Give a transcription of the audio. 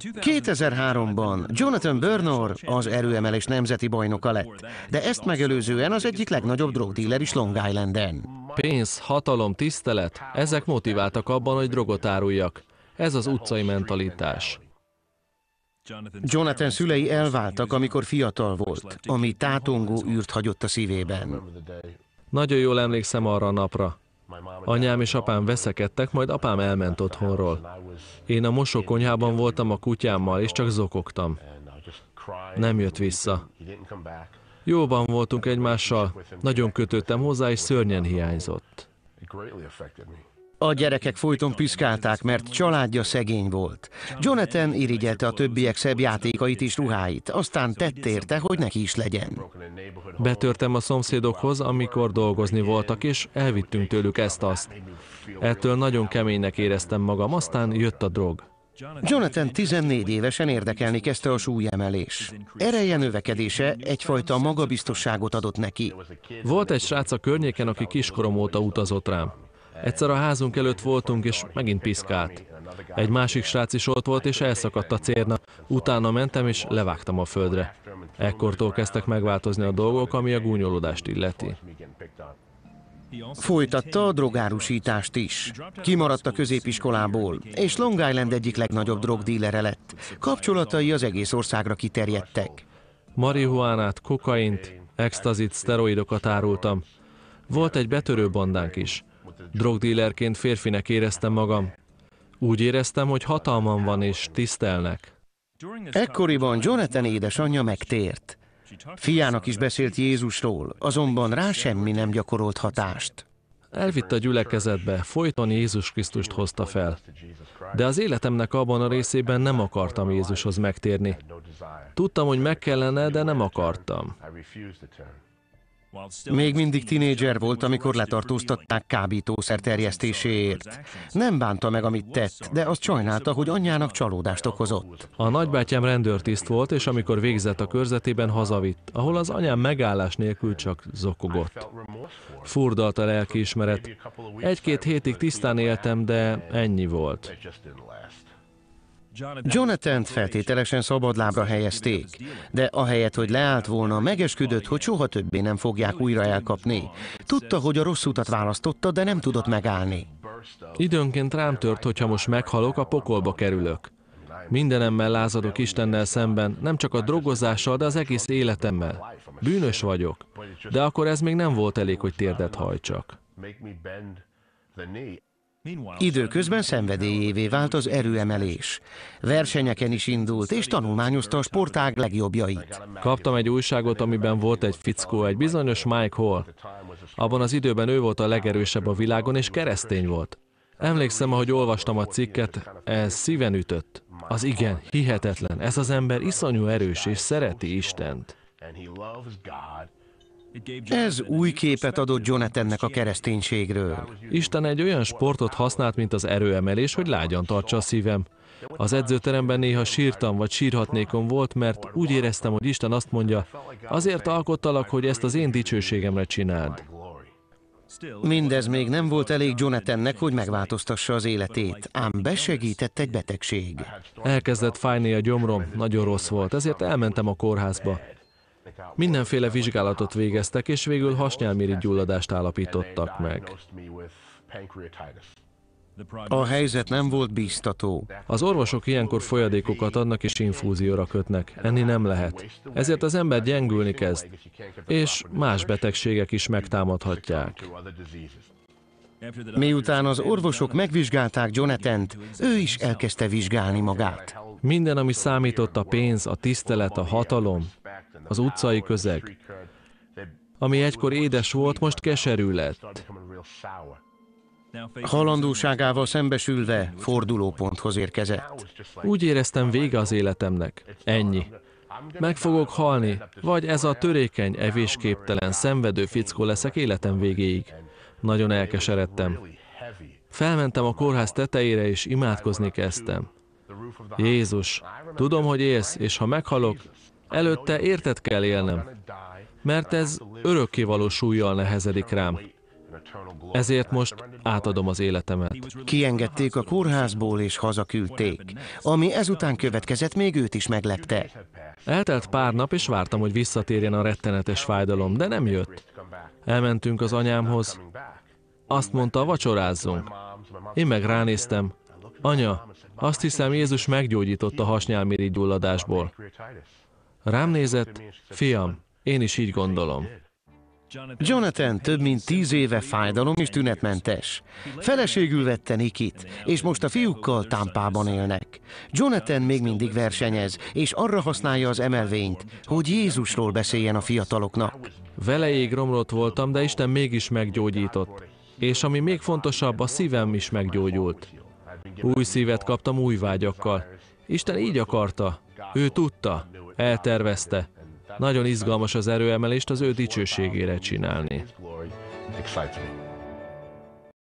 2003-ban Jonathan Bernor az erőemelés nemzeti bajnoka lett, de ezt megelőzően az egyik legnagyobb drogdíler is Long Islanden. Pénz, hatalom, tisztelet, ezek motiváltak abban, hogy drogot áruljak. Ez az utcai mentalitás. Jonathan szülei elváltak, amikor fiatal volt, ami tátongó űrt hagyott a szívében. Nagyon jól emlékszem arra a napra. Anyám és apám veszekedtek, majd apám elment otthonról. Én a mosókonyhában voltam a kutyámmal, és csak zokogtam. Nem jött vissza. Jóban voltunk egymással, nagyon kötöttem hozzá, és szörnyen hiányzott. A gyerekek folyton piszkálták, mert családja szegény volt. Jonathan irigyelte a többiek szebb játékait és ruháit, aztán tett érte, hogy neki is legyen. Betörtem a szomszédokhoz, amikor dolgozni voltak, és elvittünk tőlük ezt-azt. Ettől nagyon keménynek éreztem magam, aztán jött a drog. Jonathan 14 évesen érdekelni kezdte a súlyemelés. Ereje növekedése egyfajta magabiztosságot adott neki. Volt egy srác a környéken, aki kiskorom óta utazott rám. Egyszer a házunk előtt voltunk, és megint piszkált. Egy másik srác is ott volt, és elszakadt a cérna. Utána mentem, és levágtam a földre. Ekkortól kezdtek megváltozni a dolgok, ami a gúnyolódást illeti. Folytatta a drogárusítást is. Kimaradt a középiskolából, és Long Island egyik legnagyobb drogdílere lett. Kapcsolatai az egész országra kiterjedtek. Marihuánát, kokaint, extazit, szteroidokat árultam. Volt egy betörő bandánk is. Drogdílerként férfinek éreztem magam. Úgy éreztem, hogy hatalmam van és tisztelnek. Ekkoriban Jonathan édesanyja megtért. Fiának is beszélt Jézusról, azonban rá semmi nem gyakorolt hatást. Elvitte a gyülekezetbe, folyton Jézus Krisztust hozta fel. De az életemnek abban a részében nem akartam Jézushoz megtérni. Tudtam, hogy meg kellene, de nem akartam. Még mindig tinédzser volt, amikor letartóztatták kábítószer terjesztéséért. Nem bánta meg, amit tett, de azt sajnálta, hogy anyjának csalódást okozott. A nagybátyám rendőrtiszt volt, és amikor végzett a körzetében, hazavitt, ahol az anyám megállás nélkül csak zokogott. Furdalt a lelkiismeret. Egy-két hétig tisztán éltem, de ennyi volt jonathan feltételesen feltételesen szabadlábra helyezték, de ahelyett, hogy leállt volna, megesküdött, hogy soha többé nem fogják újra elkapni. Tudta, hogy a rossz utat választotta, de nem tudott megállni. Időnként rám tört, hogyha most meghalok, a pokolba kerülök. Mindenemmel lázadok Istennel szemben, nem csak a drogozással, de az egész életemmel. Bűnös vagyok, de akkor ez még nem volt elég, hogy térdet hajtsak. Időközben szenvedélyévé vált az erőemelés. Versenyeken is indult, és tanulmányozta a sportág legjobbjait. Kaptam egy újságot, amiben volt egy fickó, egy bizonyos Mike Hall. Abban az időben ő volt a legerősebb a világon, és keresztény volt. Emlékszem, ahogy olvastam a cikket, ez szíven ütött. Az igen, hihetetlen. Ez az ember iszonyú erős, és szereti Istent. Ez új képet adott Jonathannek a kereszténységről. Isten egy olyan sportot használt, mint az erőemelés, hogy lágyan tartsa a szívem. Az edzőteremben néha sírtam, vagy sírhatnékom volt, mert úgy éreztem, hogy Isten azt mondja, azért alkottalak, hogy ezt az én dicsőségemre csináld. Mindez még nem volt elég Jonathannek, hogy megváltoztassa az életét, ám besegített egy betegség. Elkezdett fájni a gyomrom, nagyon rossz volt, ezért elmentem a kórházba. Mindenféle vizsgálatot végeztek, és végül hasnyálmirigy gyulladást állapítottak meg. A helyzet nem volt bíztató. Az orvosok ilyenkor folyadékokat adnak és infúzióra kötnek. Enni nem lehet. Ezért az ember gyengülni kezd, és más betegségek is megtámadhatják. Miután az orvosok megvizsgálták jonathan ő is elkezdte vizsgálni magát. Minden, ami számított a pénz, a tisztelet, a hatalom, az utcai közeg, ami egykor édes volt, most keserű lett. Halandóságával szembesülve fordulóponthoz érkezett. Úgy éreztem vége az életemnek. Ennyi. Meg fogok halni, vagy ez a törékeny, evésképtelen, szenvedő fickó leszek életem végéig. Nagyon elkeseredtem. Felmentem a kórház tetejére, és imádkozni kezdtem. Jézus, tudom, hogy élsz, és ha meghalok, Előtte értet kell élnem, mert ez örökkévaló súlyjal nehezedik rám. Ezért most átadom az életemet. Kiengedték a kórházból és hazaküldték, ami ezután következett, még őt is meglepte. Eltelt pár nap, és vártam, hogy visszatérjen a rettenetes fájdalom, de nem jött. Elmentünk az anyámhoz. Azt mondta, vacsorázzunk. Én meg ránéztem. Anya, azt hiszem, Jézus meggyógyított a hasnyálmirigy gyulladásból. Rám nézett, fiam, én is így gondolom. Jonathan több mint tíz éve fájdalom és tünetmentes. Feleségül vette Nikit, és most a fiúkkal támpában élnek. Jonathan még mindig versenyez, és arra használja az emelvényt, hogy Jézusról beszéljen a fiataloknak. Velejéig romlott voltam, de Isten mégis meggyógyított. És ami még fontosabb, a szívem is meggyógyult. Új szívet kaptam új vágyakkal. Isten így akarta, ő tudta, eltervezte. Nagyon izgalmas az erőemelést az ő dicsőségére csinálni.